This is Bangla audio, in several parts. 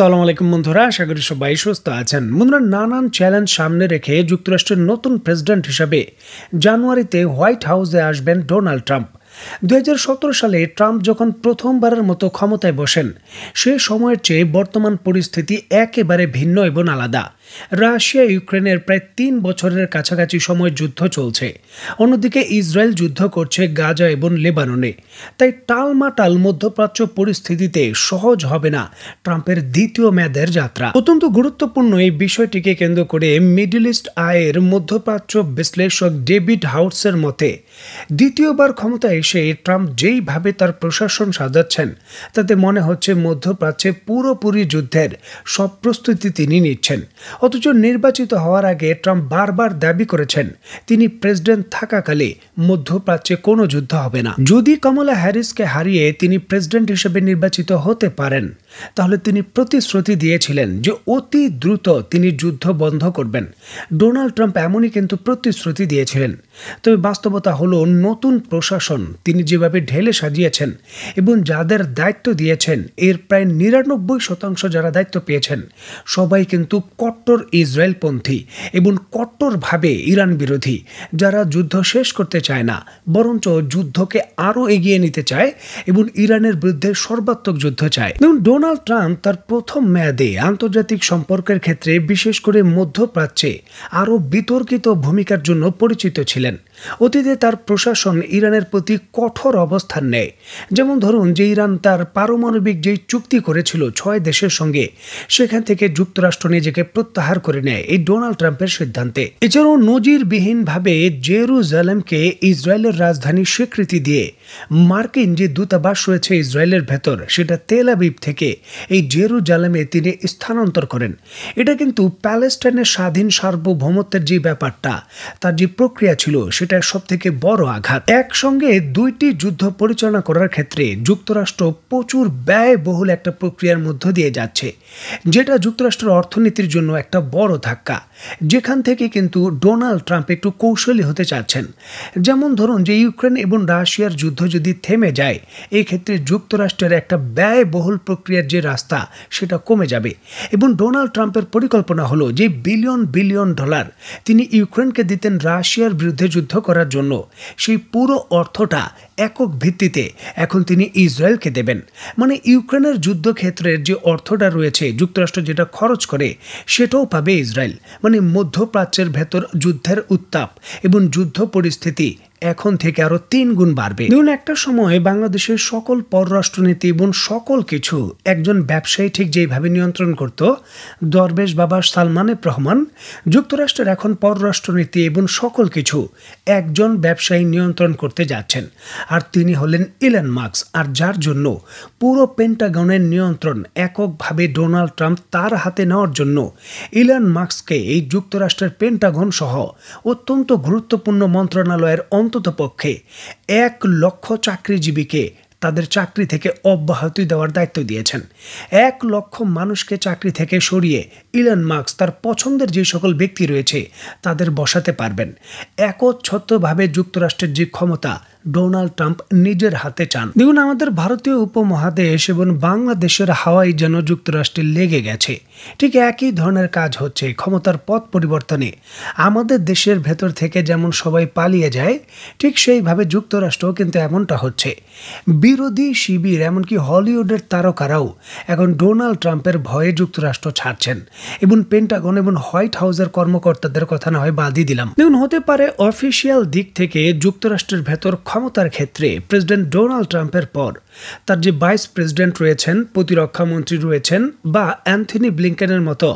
সালাম আলাইকুম বন্ধুরা আশা করি সবাই সুস্থ আছেন বন্ধুরা নানান চ্যালেঞ্জ সামনে রেখে যুক্তরাষ্ট্রের নতুন প্রেসিডেন্ট হিসাবে জানুয়ারিতে হোয়াইট হাউসে আসবেন ডোনাল্ড ট্রাম্প দু সালে ট্রাম্প যখন প্রথমবারের মতো ক্ষমতায় বসেন সে সময়ের চেয়ে বর্তমান পরিস্থিতি একেবারে ভিন্ন এবং আলাদা রাশিয়া ইউক্রেনের প্রায় তিন বছরের কাছাকাছি সময় যুদ্ধ চলছে অন্যদিকে ইসরায়েল যুদ্ধ করছে গাজা এবং লেবাননে তাই টালমাটাল মধ্যপ্রাচ্য পরিস্থিতিতে সহজ হবে না ট্রাম্পের দ্বিতীয় মেয়াদের যাত্রা অত্যন্ত গুরুত্বপূর্ণ এই বিষয়টিকে কেন্দ্র করে মিডিল ইস্ট আয়ের মধ্যপ্রাচ্য বিশ্লেষক ডেভিড হাউসের মতে দ্বিতীয়বার ক্ষমতায় দেশে ট্রাম্প যেইভাবে তার প্রশাসন সাজাচ্ছেন তাতে মনে হচ্ছে মধ্যপ্রাচ্যে পুরোপুরি যুদ্ধের সব প্রস্তুতি তিনি নিচ্ছেন অথচ নির্বাচিত হওয়ার আগে ট্রাম্প বারবার দাবি করেছেন তিনি প্রেসিডেন্ট থাকাকালে মধ্যপ্রাচ্যে কোনো যুদ্ধ হবে না যদি কমলা হ্যারিসকে হারিয়ে তিনি প্রেসিডেন্ট হিসেবে নির্বাচিত হতে পারেন তাহলে তিনি প্রতিশ্রুতি দিয়েছিলেন যে অতি দ্রুত তিনি যুদ্ধ বন্ধ করবেন ডোনাল্ড ট্রাম্প এমনই কিন্তু প্রতিশ্রুতি দিয়েছিলেন তবে বাস্তবতা হলো নতুন প্রশাসন তিনি যেভাবে ঢেলে সাজিয়েছেন এবং যাদের দায়িত্ব দিয়েছেন এর প্রায় নিরানব্বই শতাংশ যারা দায়িত্ব পেয়েছেন সবাই কিন্তু কট্টর ইসরায়েলপন্থী এবং কট্টরভাবে ইরান বিরোধী যারা যুদ্ধ শেষ করতে চায় না বরঞ্চ যুদ্ধকে আরও এগিয়ে নিতে চায় এবং ইরানের বিরুদ্ধে সর্বাত্মক যুদ্ধ চায় এবং ডোনাল্ড ট্রাম্প তার প্রথম মেয়াদে আন্তর্জাতিক সম্পর্কের ক্ষেত্রে বিশেষ করে মধ্যপ্রাচ্যে আরও বিতর্কিত ভূমিকার জন্য পরিচিত ছিলেন অতীতে তার প্রশাসন ইরানের প্রতি কঠোর অবস্থান নেয় যেমন ধরুন যে ইরান তার পারমাণবিক যেই চুক্তি করেছিল ছয় দেশের সঙ্গে সেখান থেকে যুক্তরাষ্ট্র নিজেকে প্রত্যাহার করে নেয় এই ডোনাল্ড ট্রাম্পের সিদ্ধান্তে এছাড়াও নজিরবিহীনভাবে জেরুজালেমকে ইসরায়েলের রাজধানী স্বীকৃতি দিয়ে মার্কিন যে দূতাবাস রয়েছে ইসরায়েলের ভেতর সেটা তেল থেকে এই জেরুজালেমে তিনি স্থানান্তর করেন এটা কিন্তু প্যালেস্টাইনের স্বাধীন সার্বভৌমত্বের যে ব্যাপারটা তার যে প্রক্রিয়া ছিল সে সেটা সব থেকে বড় আঘাত একসঙ্গে দুইটি যুদ্ধ পরিচালনা করার ক্ষেত্রে যুক্তরাষ্ট্র প্রচুর ব্যয়বহুল একটা প্রক্রিয়ার মধ্য দিয়ে যাচ্ছে যেটা যুক্তরাষ্ট্রের অর্থনীতির জন্য একটা বড় ধাক্কা যেখান থেকে কিন্তু ডোনাল্ড ট্রাম্প একটু কৌশলী হতে চাচ্ছেন যেমন ধরুন যে ইউক্রেন এবং রাশিয়ার যুদ্ধ যদি থেমে যায় এই ক্ষেত্রে যুক্তরাষ্ট্রের একটা ব্যয়বহুল প্রক্রিয়ার যে রাস্তা সেটা কমে যাবে এবং ডোনাল্ড ট্রাম্পের পরিকল্পনা হলো যে বিলিয়ন বিলিয়ন ডলার তিনি ইউক্রেনকে দিতেন রাশিয়ার বিরুদ্ধে যুদ্ধ করার জন্য সেই পুরো অর্থটা একক ভিত্তিতে এখন তিনি ইসরায়েলকে দেবেন মানে ইউক্রেনের যুদ্ধক্ষেত্রের যে অর্থটা রয়েছে যুক্তরাষ্ট্র যেটা খরচ করে সেটাও পাবে ইসরায়েল মানে মধ্যপ্রাচ্যের ভেতর যুদ্ধের উত্তাপ এবং যুদ্ধ পরিস্থিতি এখন থেকে আরও তিন গুণ বাড়বে ধরুন একটা সময় বাংলাদেশের সকল পররাষ্ট্রনীতি এবং সকল কিছু একজন ব্যবসায়ী ঠিক যেভাবে নিয়ন্ত্রণ করত দরবেশ বাবা সালমানের রহমান যুক্তরাষ্ট্রের এখন পররাষ্ট্রনীতি এবং সকল কিছু একজন ব্যবসায়ী নিয়ন্ত্রণ করতে যাচ্ছেন আর তিনি হলেন ইলন মার্কস আর যার জন্য পুরো পেন্টাগনের নিয়ন্ত্রণ এককভাবে ডোনাল্ড ট্রাম্প তার হাতে নেওয়ার জন্য ইলান মার্কসকে এই যুক্তরাষ্ট্রের পেন্টাগন সহ অত্যন্ত গুরুত্বপূর্ণ মন্ত্রণালয়ের অন্ততপক্ষে এক লক্ষ চাকরিজীবীকে তাদের চাকরি থেকে অব্যাহতি দেওয়ার দায়িত্ব দিয়েছেন এক লক্ষ মানুষকে চাকরি থেকে সরিয়ে ইলন মার্কস তার পছন্দের যে সকল ব্যক্তি রয়েছে তাদের বসাতে পারবেন একচ্ছত্রভাবে যুক্তরাষ্ট্রের যে ক্ষমতা ডোনাল্ড ট্রাম্প নিজের হাতে চান দেখুন আমাদের ভারতীয় উপমহাদেশ এবং বাংলাদেশের হাওয়াই যেন যুক্তরাষ্ট্রে লেগে গেছে ঠিক একই ধরনের কাজ হচ্ছে ক্ষমতার পথ পরিবর্তনে আমাদের দেশের ভেতর থেকে যেমন সবাই পালিয়ে যায় ঠিক সেইভাবে যুক্তরাষ্ট্রও কিন্তু এমনটা হচ্ছে বিরোধী শিবির এমনকি হলিউডের তারকারাও এখন ডোনাল্ড ট্রাম্পের ভয়ে যুক্তরাষ্ট্র ছাড়ছেন এবং পেন্টাগন এবং হোয়াইট হাউসের কর্মকর্তাদের কথা না হয় বাদই দিলাম দেখুন হতে পারে অফিসিয়াল দিক থেকে যুক্তরাষ্ট্রের ভেতর ক্ষমতার ক্ষেত্রে প্রেসিডেন্ট ডোনাল্ড ট্রাম্পের পর তার যে ভাইস প্রেসিডেন্ট রয়েছেন প্রতিরক্ষামন্ত্রী রয়েছেন বা অ্যান্থনি ব্লিঙ্কেনের মতো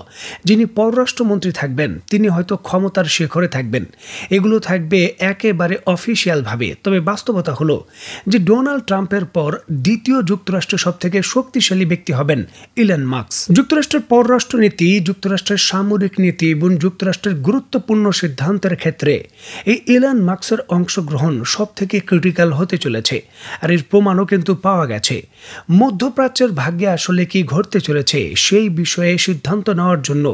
যিনি পররাষ্ট্রমন্ত্রী থাকবেন তিনি হয়তো ক্ষমতার শেখরে থাকবেন এগুলো থাকবে একেবারে অফিসিয়ালভাবে তবে বাস্তবতা হলো যে ডোনাল্ড ট্রাম্পের পর দ্বিতীয় যুক্তরাষ্ট্র সবথেকে শক্তিশালী ব্যক্তি হবেন ইলন মার্কস যুক্তরাষ্ট্রের পররাষ্ট্রনীতি যুক্তরাষ্ট্রের সামরিক নীতি এবং যুক্তরাষ্ট্রের গুরুত্বপূর্ণ সিদ্ধান্তের ক্ষেত্রে এই ইলন মার্কসের অংশগ্রহণ সবথেকে ক্রিটিক্যাল হতে চলেছে আর এর প্রমাণও কিন্তু পাওয়া গেছে মধ্যপ্রাচ্যের ভাগ্যে আসলে কি ঘটতে চলেছে সেই বিষয়ে সিদ্ধান্ত নেওয়ার জন্য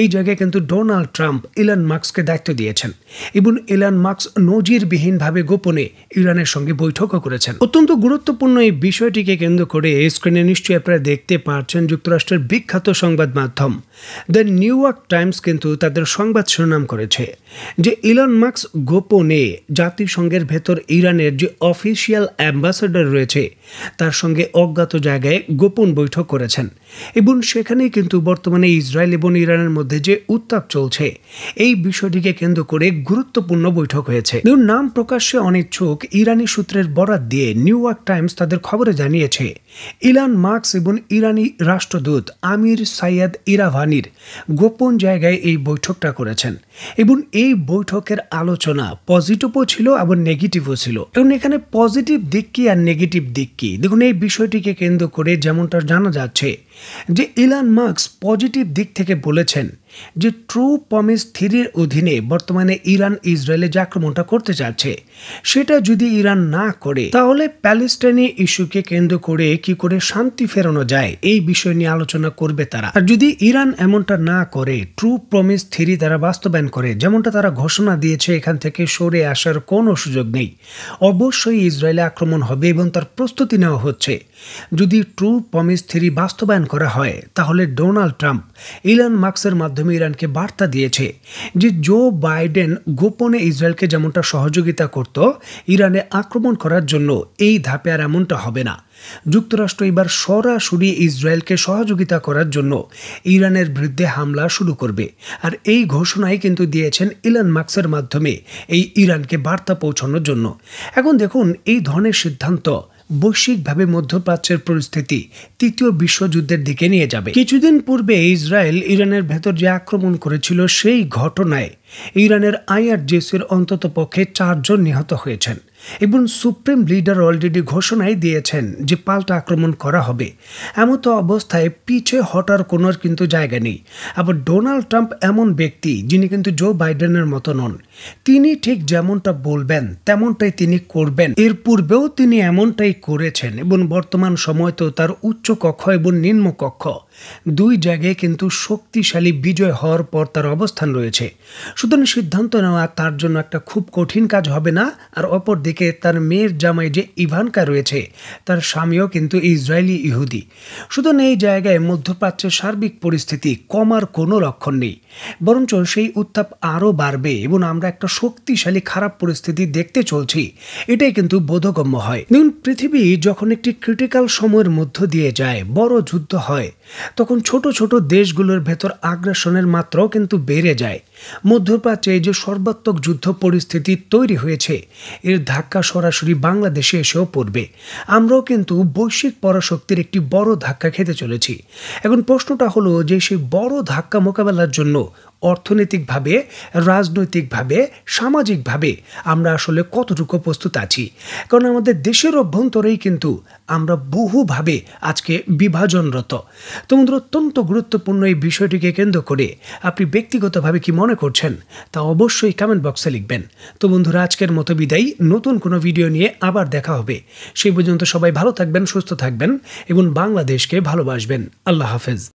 এই জায়গায় কিন্তু ডোনাল্ড ট্রাম্প ইলান মার্কসকে দায়িত্ব দিয়েছেন এবং ইলান মার্কস নজিরবিহীনভাবে গোপনে ইরানের সঙ্গে বৈঠকও করেছেন অত্যন্ত গুরুত্বপূর্ণ এই বিষয়টিকে কেন্দ্র করে স্ক্রিনে নিশ্চয়ই আপনারা দেখতে পাচ্ছেন যুক্তরাষ্ট্রের বিখ্যাত সংবাদ মাধ্যম দ্য নিউ ইয়র্ক টাইমস কিন্তু তাদের সংবাদ শিরোনাম করেছে যে ইলন মার্কস গোপনে জাতিসংঘের ভেতর ইরানের যে অফিসিয়াল অ্যাম্বাসেডর রয়েছে তার সঙ্গে অজ্ঞাত জায়গায় গোপন বৈঠক করেছেন এবং সেখানেই কিন্তু বর্তমানে ইসরায়েল এবং ইরানের মধ্যে যে উত্তাপ চলছে এই বিষয়টিকে কেন্দ্র করে গুরুত্বপূর্ণ বৈঠক হয়েছে নাম প্রকাশ্যে অনিচ্ছুক ইরানি সূত্রের বরাত দিয়ে নিউ ইয়র্ক টাইমস তাদের খবরে জানিয়েছে ইলান মার্কস এবং ইরানি রাষ্ট্রদূত আমির সাইয়াদ ইরাভানির গোপন জায়গায় এই বৈঠকটা করেছেন এবং এই বৈঠকের আলোচনা পজিটিভও ছিল আবার নেগেটিভও ছিল এবং এখানে পজিটিভ দিক কি আর নেগেটিভ দিক কি দেখুন এই বিষয়টিকে কেন্দ্র করে যেমনটা জানা যাচ্ছে যে ইলান মার্কস পজিটিভ দিক থেকে বলেছেন যে ট্রু প্রমিস থিরির অধীনে বর্তমানে ইরান ইসরায়েলে যে আক্রমণটা করতে চাচ্ছে সেটা যদি ইরান না করে তাহলে প্যালেস্টাইনি ইস্যুকে কেন্দ্র করে কি করে শান্তি ফেরানো যায় এই বিষয় নিয়ে আলোচনা করবে তারা আর যদি ইরান এমনটা না করে ট্রু প্রমিস থিরি তারা বাস্তবায়ন করে যেমনটা তারা ঘোষণা দিয়েছে এখান থেকে সরে আসার কোনো সুযোগ নেই অবশ্যই ইসরায়েলে আক্রমণ হবে এবং তার প্রস্তুতি নেওয়া হচ্ছে যদি ট্রু প্রমিস থিরি বাস্তবায়ন করা হয় তাহলে ডোনাল্ড ট্রাম্প ইলান মার্কসের মাধ্যমে মাধ্যমে ইরানকে বার্তা দিয়েছে যে জো বাইডেন গোপনে ইসরায়েলকে যেমনটা সহযোগিতা করত ইরানে আক্রমণ করার জন্য এই ধাপে আর এমনটা হবে না যুক্তরাষ্ট্র এবার সরাসরি ইসরায়েলকে সহযোগিতা করার জন্য ইরানের বিরুদ্ধে হামলা শুরু করবে আর এই ঘোষণাই কিন্তু দিয়েছেন ইলান মার্কসের মাধ্যমে এই ইরানকে বার্তা পৌঁছানোর জন্য এখন দেখুন এই ধরনের সিদ্ধান্ত বৈশ্বিকভাবে মধ্যপ্রাচ্যের পরিস্থিতি তৃতীয় বিশ্বযুদ্ধের দিকে নিয়ে যাবে কিছুদিন পূর্বে ইসরায়েল ইরানের ভেতর যে আক্রমণ করেছিল সেই ঘটনায় ইরানের আইআরজিসির অন্তত পক্ষে চারজন নিহত হয়েছেন এবং সুপ্রিম লিডার অলরেডি ঘোষণাই দিয়েছেন যে পাল্টা আক্রমণ করা হবে এমন তো অবস্থায় পিছিয়ে হটার কোনো কিন্তু জায়গা নেই আবার ডোনাল্ড ট্রাম্প এমন ব্যক্তি যিনি কিন্তু জো বাইডেনের মতো নন তিনি ঠিক যেমনটা বলবেন তেমনটাই তিনি করবেন এর পূর্বেও তিনি এমনটাই করেছেন এবং বর্তমান সময় তো তার উচ্চ কক্ষ এবং নিম্ন কক্ষ দুই জায়গায় কিন্তু শক্তিশালী বিজয় হওয়ার পর তার অবস্থান রয়েছে সুতরাং সিদ্ধান্ত নেওয়া তার জন্য একটা খুব কঠিন কাজ হবে না আর অপর দিকে তার মেয়ের জামাই যে ইভানকা রয়েছে তার স্বামীও কিন্তু ইসরায়েলি ইহুদি শুধু এই জায়গায় মধ্যপ্রাচ্যের সার্বিক পরিস্থিতি কমার কোনো লক্ষণ নেই বরঞ্চ সেই উত্তাপ আরও বাড়বে এবং আমরা একটা শক্তিশালী খারাপ পরিস্থিতি দেখতে চলছি এটাই কিন্তু বোধগম্য হয় দেখুন পৃথিবী যখন একটি ক্রিটিক্যাল সময়ের মধ্য দিয়ে যায় বড় যুদ্ধ হয় তখন ছোট ছোট দেশগুলোর ভেতর আগ্রাসনের মাত্রাও কিন্তু বেড়ে যায় মধ্যপ্রাচ্যে যে সর্বাত্মক যুদ্ধ পরিস্থিতি তৈরি হয়েছে এর ধারা ধাক্কা সরাসরি বাংলাদেশে এসেও পড়বে আমরাও কিন্তু বৈশ্বিক পরাশক্তির একটি বড় ধাক্কা খেতে চলেছি এখন প্রশ্নটা হলো যে সেই বড় ধাক্কা মোকাবেলার জন্য অর্থনৈতিকভাবে রাজনৈতিকভাবে সামাজিকভাবে আমরা আসলে কতটুকু প্রস্তুত আছি কারণ আমাদের দেশের অভ্যন্তরেই কিন্তু আমরা বহুভাবে আজকে বিভাজনরত তোমাদের অত্যন্ত গুরুত্বপূর্ণ এই বিষয়টিকে কেন্দ্র করে আপনি ব্যক্তিগতভাবে কি মনে করছেন তা অবশ্যই কমেন্ট বক্সে লিখবেন তো বন্ধুরা আজকের মতো বিদায়ী নতুন কোনো ভিডিও নিয়ে আবার দেখা হবে সেই পর্যন্ত সবাই ভালো থাকবেন সুস্থ থাকবেন এবং বাংলাদেশকে ভালোবাসবেন আল্লাহ হাফেজ